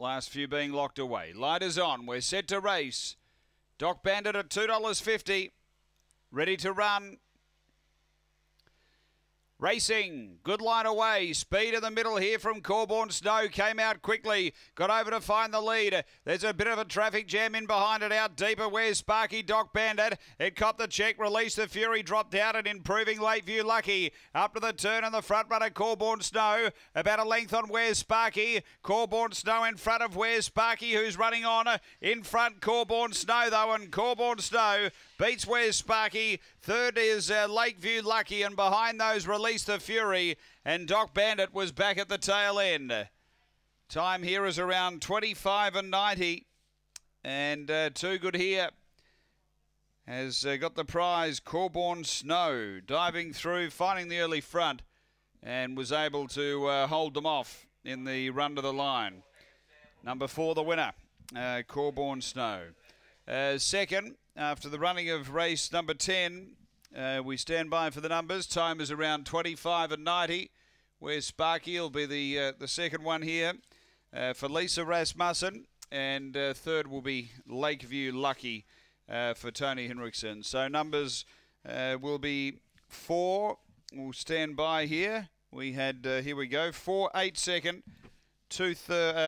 Last few being locked away. Light is on. We're set to race. Doc Bandit at $2.50. Ready to run. Racing, good line away. Speed in the middle here from Corborn Snow. Came out quickly. Got over to find the lead. There's a bit of a traffic jam in behind it. Out deeper. Where's Sparky Doc Bandit? It copped the check. Released the Fury. Dropped out and improving Lakeview Lucky. Up to the turn and the front runner Corborn Snow. About a length on Where's Sparky. Corborn Snow in front of Where's Sparky who's running on. In front Corborn Snow though and Corborn Snow beats Where's Sparky. Third is uh, Lakeview Lucky and behind those release released the Fury, and Doc Bandit was back at the tail end. Time here is around 25 and 90, and uh, too good here has uh, got the prize Corborn Snow diving through finding the early front and was able to uh, hold them off in the run to the line number four the winner uh, Corborn Snow uh, second after the running of race number 10 uh, we stand by for the numbers. Time is around 25 and 90. Where Sparky will be the uh, the second one here uh, for Lisa Rasmussen, and uh, third will be Lakeview Lucky uh, for Tony Henriksen. So numbers uh, will be four. We'll stand by here. We had here we go four eight second, two third.